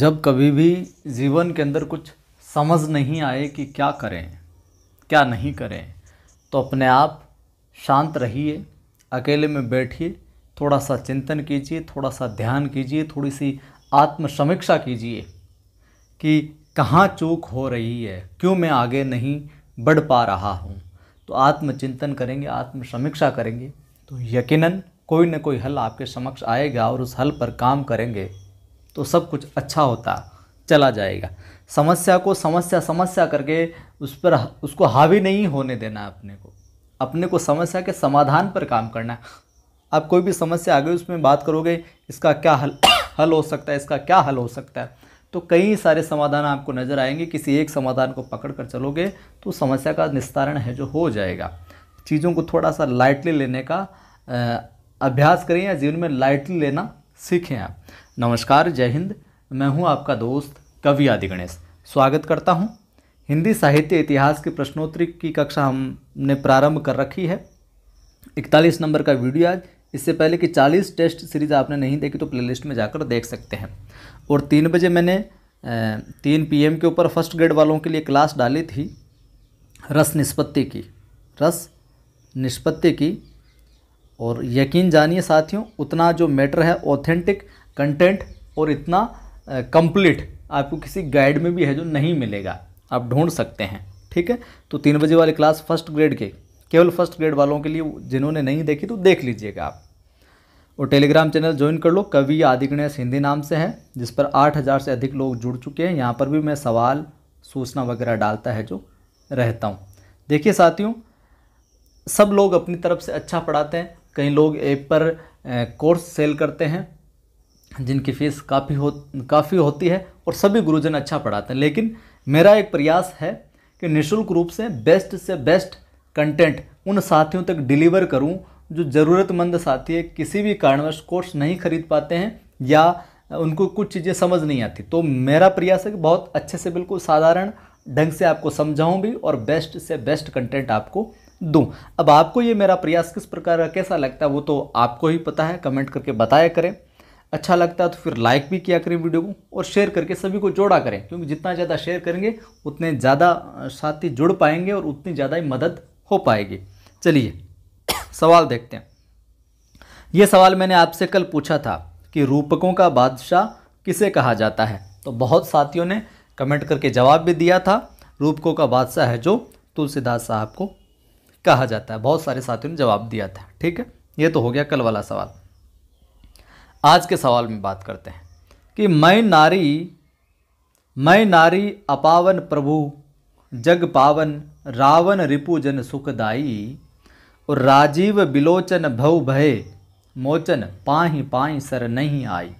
जब कभी भी जीवन के अंदर कुछ समझ नहीं आए कि क्या करें क्या नहीं करें तो अपने आप शांत रहिए अकेले में बैठिए थोड़ा सा चिंतन कीजिए थोड़ा सा ध्यान कीजिए थोड़ी सी आत्मसमीक्षा कीजिए कि कहाँ चूक हो रही है क्यों मैं आगे नहीं बढ़ पा रहा हूँ तो आत्मचिंतन करेंगे आत्मसमीक्षा करेंगे तो यकीनन कोई ना कोई हल आपके समक्ष आएगा और उस हल पर काम करेंगे तो सब कुछ अच्छा होता चला जाएगा समस्या को समस्या समस्या करके उस पर उसको हावी नहीं होने देना अपने को अपने को समस्या के समाधान पर काम करना है आप कोई भी समस्या आ गई उसमें बात करोगे इसका क्या हल हल हो सकता है इसका क्या हल हो सकता है तो कई सारे समाधान आपको नज़र आएंगे किसी एक समाधान को पकड़ कर चलोगे तो समस्या का निस्तारण है जो हो जाएगा चीज़ों को थोड़ा सा लाइटली लेने का अभ्यास करें या जीवन में लाइटली लेना सीखें आप नमस्कार जय हिंद मैं हूं आपका दोस्त कवि आदि गणेश स्वागत करता हूं हिंदी साहित्य इतिहास की प्रश्नोत्तरी की कक्षा हमने प्रारंभ कर रखी है इकतालीस नंबर का वीडियो आज इससे पहले कि चालीस टेस्ट सीरीज आपने नहीं देखी तो प्लेलिस्ट में जाकर देख सकते हैं और तीन बजे मैंने तीन पी के ऊपर फर्स्ट ग्रेड वालों के लिए क्लास डाली थी रस निष्पत्ति की रस निष्पत्ति की और यकीन जानिए साथियों उतना जो मैटर है ऑथेंटिक कंटेंट और इतना कंप्लीट आपको किसी गाइड में भी है जो नहीं मिलेगा आप ढूंढ सकते हैं ठीक है तो तीन बजे वाली क्लास फर्स्ट ग्रेड के केवल फर्स्ट ग्रेड वालों के लिए जिन्होंने नहीं देखी तो देख लीजिएगा आप और टेलीग्राम चैनल ज्वाइन कर लो कवि आदि गणेश हिंदी नाम से है जिस पर आठ हज़ार से अधिक लोग जुड़ चुके हैं यहाँ पर भी मैं सवाल सूचना वगैरह डालता है जो रहता हूँ देखिए साथियों सब लोग अपनी तरफ से अच्छा पढ़ाते हैं कई लोग ऐप पर कोर्स सेल करते हैं जिनकी फ़ीस काफ़ी हो काफ़ी होती है और सभी गुरुजन अच्छा पढ़ाते हैं लेकिन मेरा एक प्रयास है कि निशुल्क रूप से बेस्ट से बेस्ट कंटेंट उन साथियों तक डिलीवर करूं जो ज़रूरतमंद साथी है किसी भी कारणवश कोर्स नहीं खरीद पाते हैं या उनको कुछ चीज़ें समझ नहीं आती तो मेरा प्रयास है कि बहुत अच्छे से बिल्कुल साधारण ढंग से आपको समझाऊँ भी और बेस्ट से बेस्ट कंटेंट आपको दूं अब आपको ये मेरा प्रयास किस प्रकार का कैसा लगता है वो तो आपको ही पता है कमेंट करके बताया करें अच्छा लगता है तो फिर लाइक भी किया करें वीडियो को और शेयर करके सभी को जोड़ा करें क्योंकि जितना ज़्यादा शेयर करेंगे उतने ज़्यादा साथी जुड़ पाएंगे और उतनी ज़्यादा ही मदद हो पाएगी चलिए सवाल देखते हैं ये सवाल मैंने आपसे कल पूछा था कि रूपकों का बादशाह किसे कहा जाता है तो बहुत साथियों ने कमेंट करके जवाब भी दिया था रूपकों का बादशाह है जो तुलसीदास साहब को कहा जाता है बहुत सारे साथियों ने जवाब दिया था ठीक है ये तो हो गया कल वाला सवाल आज के सवाल में बात करते हैं कि मैं नारी मैं नारी अपावन प्रभु जग पावन रावण रिपुजन सुखदाई और राजीव बिलोचन भव भय मोचन पाही पाही सर नहीं आई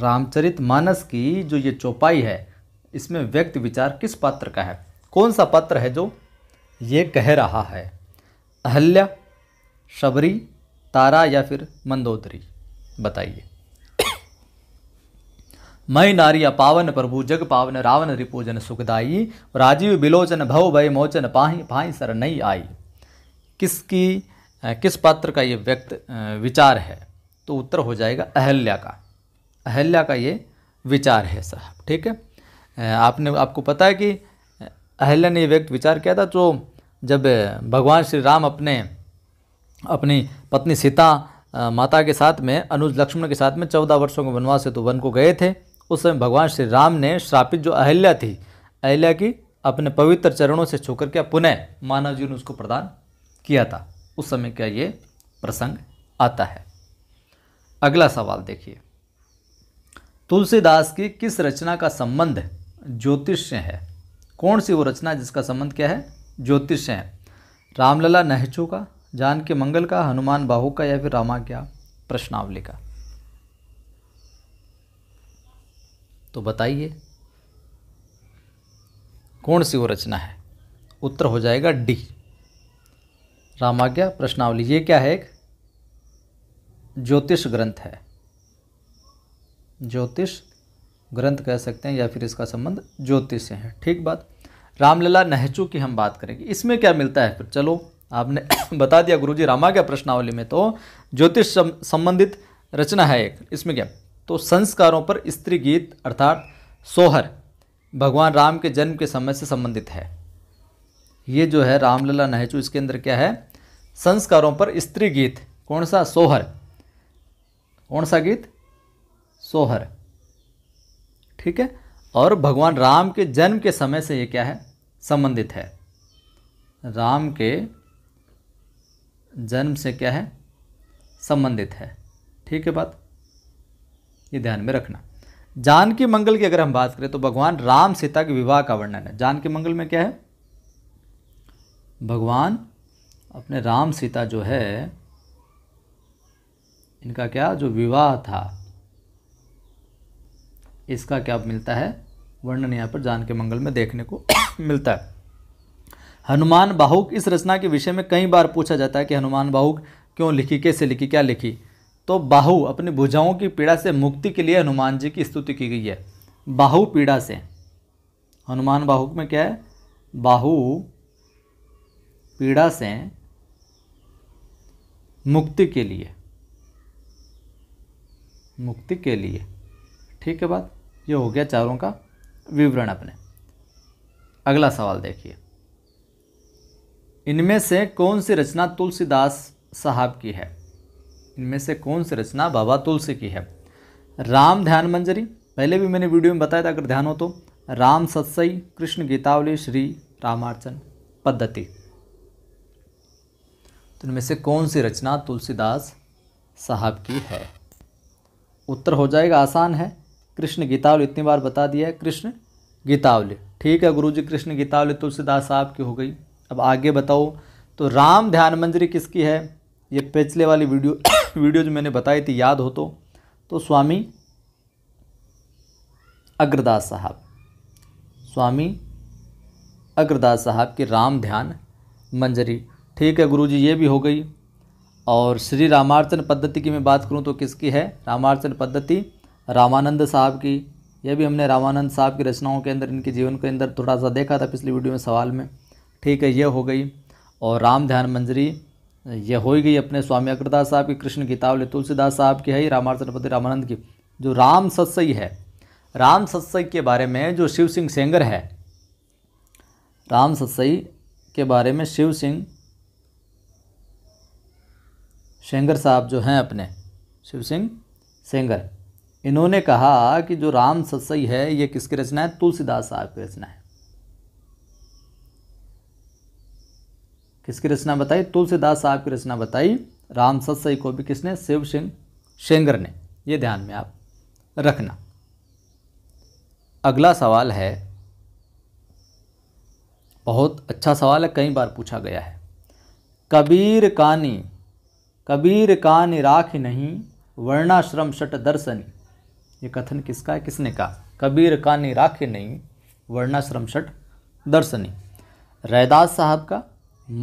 रामचरित मानस की जो ये चौपाई है इसमें व्यक्ति विचार किस पात्र का है कौन सा पात्र है जो ये कह रहा है अहल्या शबरी तारा या फिर मंदोदरी बताइए मई नारिया पावन प्रभु जग पावन रावण रिपूजन सुखदाई राजीव बिलोचन भव भय मोचन पाही पाही सर नहीं आई किसकी किस पात्र का ये व्यक्त विचार है तो उत्तर हो जाएगा अहल्या का अहल्या का ये विचार है साहब ठीक है आपने आपको पता है कि अहल्या ने व्यक्त विचार किया था जो जब भगवान श्री राम अपने अपनी पत्नी सीता माता के साथ में अनुज लक्ष्मण के साथ में चौदह वर्षों के वनवास से तो वन को गए थे उस समय भगवान श्री राम ने श्रापित जो अहल्या थी अहल्या की अपने पवित्र चरणों से छूकर क्या पुनः मानव जी ने उसको प्रदान किया था उस समय क्या ये प्रसंग आता है अगला सवाल देखिए तुलसीदास की किस रचना का संबंध ज्योतिष से है कौन सी वो रचना जिसका संबंध क्या है ज्योतिष है रामलला नहचू का जान के मंगल का हनुमान बाहू का या फिर रामाज्ञा प्रश्नावली का तो बताइए कौन सी वो रचना है उत्तर हो जाएगा डी रामाज्ञा प्रश्नावली ये क्या है एक ज्योतिष ग्रंथ है ज्योतिष ग्रंथ कह सकते हैं या फिर इसका संबंध ज्योतिष से है ठीक बात रामलला नेहचू की हम बात करेंगे इसमें क्या मिलता है फिर चलो आपने बता दिया गुरुजी रामा के प्रश्नावली में तो ज्योतिष संबंधित रचना है एक इसमें क्या तो संस्कारों पर स्त्री गीत अर्थात सोहर भगवान राम के जन्म के समय से संबंधित है ये जो है रामलला नेहचू इसके अंदर क्या है संस्कारों पर स्त्री गीत कौन सा सोहर कौन सा गीत सोहर ठीक है और भगवान राम के जन्म के समय से ये क्या है संबंधित है राम के जन्म से क्या है संबंधित है ठीक है बात ये ध्यान में रखना जानकी मंगल की अगर हम बात करें तो भगवान राम सीता के विवाह का वर्णन है जानकी मंगल में क्या है भगवान अपने राम सीता जो है इनका क्या जो विवाह था इसका क्या मिलता है वर्णन यहाँ पर जान के मंगल में देखने को मिलता है हनुमान बाहुक इस रचना के विषय में कई बार पूछा जाता है कि हनुमान बाहुक क्यों लिखी कैसे लिखी क्या लिखी तो बाहु अपनी भुजाओं की पीड़ा से मुक्ति के लिए हनुमान जी की स्तुति की गई है बाहु पीड़ा से हनुमान बाहुक में क्या है बाहु पीड़ा से मुक्ति के लिए मुक्ति के लिए ठीक है बात ये हो गया चारों का विवरण अपने अगला सवाल देखिए इनमें से कौन सी रचना तुलसीदास साहब की है इनमें से कौन सी रचना बाबा तुलसी की है राम ध्यान मंजरी पहले भी मैंने वीडियो में बताया था अगर ध्यान हो तो राम सत्सई कृष्ण गीतावली श्री रामार्चन पद्धति तो इनमें से कौन सी रचना तुलसीदास साहब की है उत्तर हो जाएगा आसान है कृष्ण गीतावली इतनी बार बता दिया है कृष्ण गीतावली ठीक है गुरु जी कृष्ण गीतावली तुलसीदास साहब की हो गई अब आगे बताओ तो राम ध्यान मंजरी किसकी है ये पिछले वाली वीडियो वीडियो जो मैंने बताई थी याद हो तो, तो स्वामी अग्रदास साहब स्वामी अग्रदास साहब की राम ध्यान मंजरी ठीक है गुरुजी ये भी हो गई और श्री रामार्चन पद्धति की मैं बात करूँ तो किसकी है रामार्चन पद्धति रामानंद साहब की यह भी हमने रामानंद साहब की रचनाओं के अंदर इनके जीवन के अंदर थोड़ा सा देखा था पिछली वीडियो में सवाल में ठीक है यह हो गई और राम ध्यान मंजरी यह हो ही गई अपने स्वामी अग्रदास साहब की कृष्ण ले तुलसीदास साहब की है ही रामार्चनपति रामानंद की जो राम सत्सई है राम सत्सई के बारे में जो शिव सिंह सेंगर है राम सत्सई के बारे में शिव सिंह सेंगर साहब जो हैं अपने शिव सिंह सेंगर इन्होंने कहा कि जो राम सत्सई है ये किसकी रचना है तुलसीदास साहब की रचना है किसकी रचना बताई तुलसीदास साहब की रचना बताई राम सत्सई को भी किसने शिव सिंह शेंगर ने ये ध्यान में आप रखना अगला सवाल है बहुत अच्छा सवाल है कई बार पूछा गया है कबीर कानी कबीर कानी राख नहीं वर्णाश्रम शट दर्शनी ये कथन किसका है किसने कहा कबीर का निराखे नहीं वर्णाश्रम छठ दर्शनी रैदास साहब का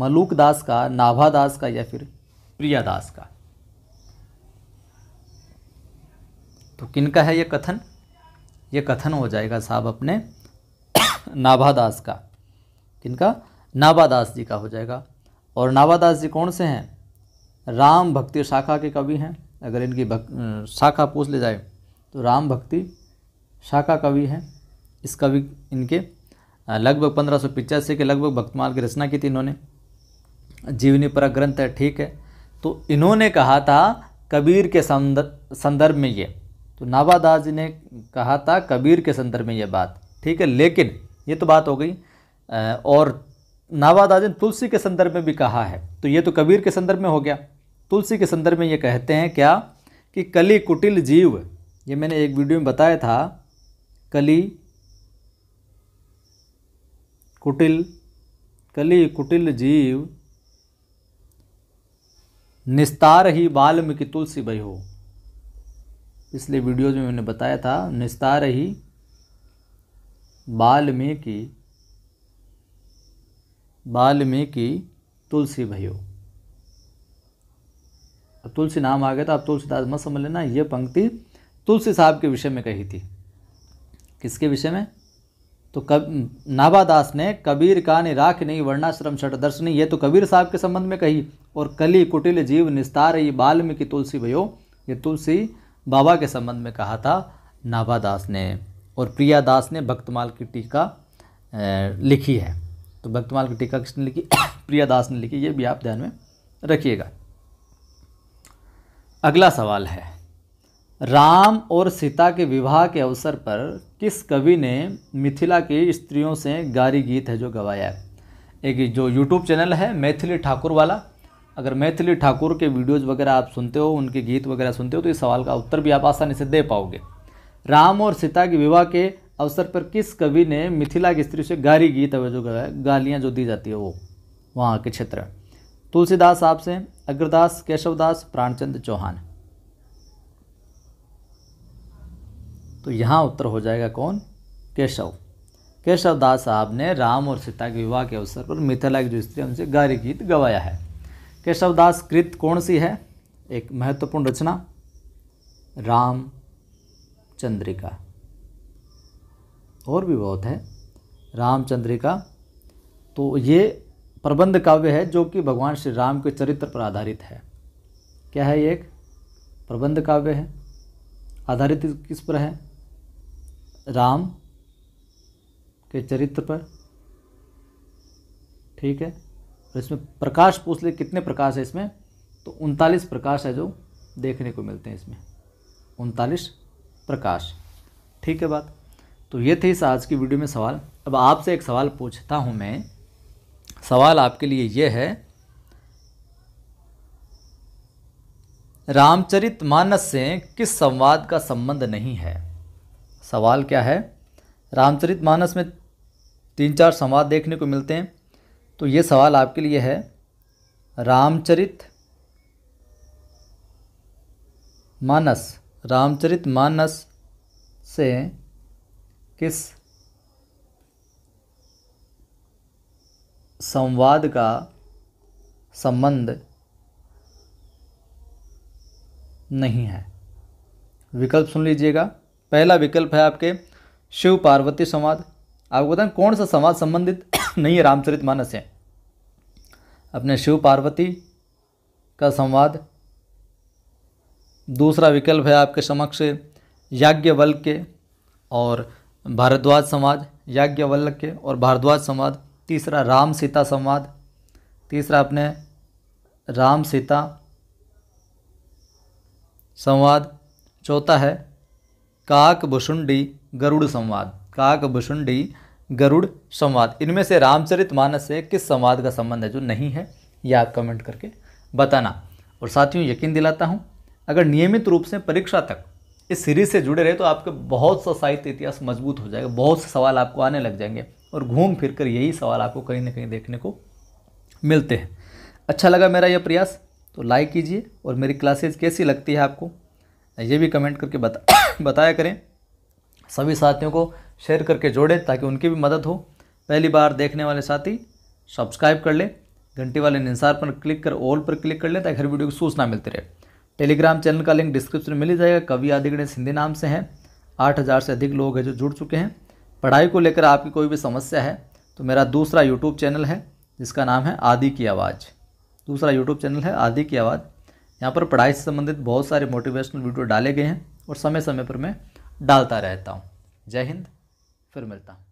मलूक दास का नाभा दास का या फिर प्रिया दास का तो किनका है ये कथन ये कथन हो जाएगा साहब अपने नाभादास का किनका नाभादास जी का हो जाएगा और नाभादास जी कौन से हैं राम भक्ति शाखा के कवि हैं अगर इनकी शाखा पूछ ले जाए तो राम भक्ति शाखा कवि है इस कवि इनके लगभग पंद्रह सौ के लगभग भक्तमाल की रचना की थी इन्होंने जीवनी पर ग्रंथ है ठीक है तो इन्होंने कहा था कबीर के संदर्भ में ये तो नाबादास जी ने कहा था कबीर के संदर्भ में ये बात ठीक है लेकिन ये तो बात हो गई और नाबादास जी ने तुलसी के संदर्भ में भी कहा है तो ये तो कबीर के संदर्भ में हो गया तुलसी के संदर्भ में ये कहते हैं क्या कि कली कुटिल जीव ये मैंने एक वीडियो में बताया था कली कुटिल कली कुटिल जीव निस्तार ही वाल्मीकि तुलसी भई हो पिछले वीडियोज में मैंने बताया था निस्तार ही वाल्मीकि वाल्मीकि तुलसी भई हो तुलसी नाम आ गया था आप तुलसीदास मत समझ लेना ये पंक्ति तुलसी साहब के विषय में कही थी किसके विषय में तो कब नाबादास ने कबीर का निराख नहीं वर्णाश्रम छठ दर्शनी ये तो कबीर साहब के संबंध में कही और कली कुटिल जीव निस्तार ये बाल्मीकि तुलसी भयो ये तुलसी बाबा के संबंध में कहा था नाभादास ने और प्रिया दास ने भक्तमाल की टीका लिखी है तो भक्तमाल की टीका किसने लिखी प्रिया दास ने लिखी ये भी आप ध्यान में रखिएगा अगला सवाल है राम और सीता के विवाह के अवसर पर किस कवि ने मिथिला की स्त्रियों से गारी गीत है जो गवाया है एक जो यूट्यूब चैनल है मैथिली ठाकुर वाला अगर मैथिली ठाकुर के वीडियोज़ वगैरह आप सुनते हो उनके गीत वगैरह सुनते हो तो इस सवाल का उत्तर भी आप आसानी से दे पाओगे राम और सीता के विवाह के अवसर पर किस कवि ने मिथिला की स्त्री से गारी गीत है जो गवाया गालियाँ जो दी जाती है वो वहाँ के क्षेत्र तुलसीदास आपसे अग्रदास केशवदास प्राणचंद चौहान तो यहाँ उत्तर हो जाएगा कौन केशव केशव दास साहब ने राम और सीता के विवाह के अवसर पर मिथिला की जो स्त्री उनसे गारी गीत गवाया है केशव दास कृत कौन सी है एक महत्वपूर्ण रचना राम चंद्रिका और भी बहुत है रामचंद्रिका तो ये प्रबंध काव्य है जो कि भगवान श्री राम के चरित्र पर आधारित है क्या है ये एक प्रबंध काव्य है आधारित किस पर है राम के चरित्र पर ठीक है और इसमें प्रकाश पूछ ले कितने प्रकाश है इसमें तो उनतालीस प्रकाश है जो देखने को मिलते हैं इसमें उनतालीस प्रकाश ठीक है बात तो ये थे इस आज की वीडियो में सवाल अब आपसे एक सवाल पूछता हूँ मैं सवाल आपके लिए ये है रामचरित मानस से किस संवाद का संबंध नहीं है सवाल क्या है रामचरित मानस में तीन चार संवाद देखने को मिलते हैं तो ये सवाल आपके लिए है रामचरित मानस रामचरित मानस से किस संवाद का संबंध नहीं है विकल्प सुन लीजिएगा पहला विकल्प है आपके शिव पार्वती संवाद आपको बताएं कौन सा संवाद संबंधित नहीं है रामचरित मानस है अपने शिव पार्वती का संवाद दूसरा विकल्प है आपके समक्ष याज्ञवल्क के और भारद्वाज संवाद याज्ञवल्ल के और भारद्वाज संवाद तीसरा राम सीता संवाद तीसरा अपने राम सीता संवाद चौथा है काक भुषुंडी गरुड़ संवाद काक भुषुंडी गरुड़ संवाद इनमें से रामचरित मानस से किस संवाद का संबंध है जो नहीं है यह आप कमेंट करके बताना और साथियों यकीन दिलाता हूँ अगर नियमित रूप से परीक्षा तक इस सीरीज से जुड़े रहे तो आपके बहुत सा साहित्य इतिहास मजबूत हो जाएगा बहुत से सवाल आपको आने लग जाएंगे और घूम फिर कर यही सवाल आपको कहीं ना कहीं देखने को मिलते हैं अच्छा लगा मेरा यह प्रयास तो लाइक कीजिए और मेरी क्लासेज कैसी लगती है आपको ये भी कमेंट करके बता बताया करें सभी साथियों को शेयर करके जोड़ें ताकि उनकी भी मदद हो पहली बार देखने वाले साथी सब्सक्राइब कर लें घंटी वाले निसार पर क्लिक कर ऑल पर क्लिक कर लें ताकि हर वीडियो की सूचना मिलती रहे टेलीग्राम चैनल का लिंक डिस्क्रिप्शन में मिल जाएगा कवि आदिगणे सिंधी नाम से हैं आठ हज़ार से अधिक लोग हैं जो जुड़ चुके हैं पढ़ाई को लेकर आपकी कोई भी समस्या है तो मेरा दूसरा यूट्यूब चैनल है जिसका नाम है आदि की आवाज़ दूसरा यूट्यूब चैनल है आदि की आवाज़ यहाँ पर पढ़ाई से संबंधित बहुत सारे मोटिवेशनल वीडियो डाले गए हैं और समय समय पर मैं डालता रहता हूँ जय हिंद फिर मिलता हूँ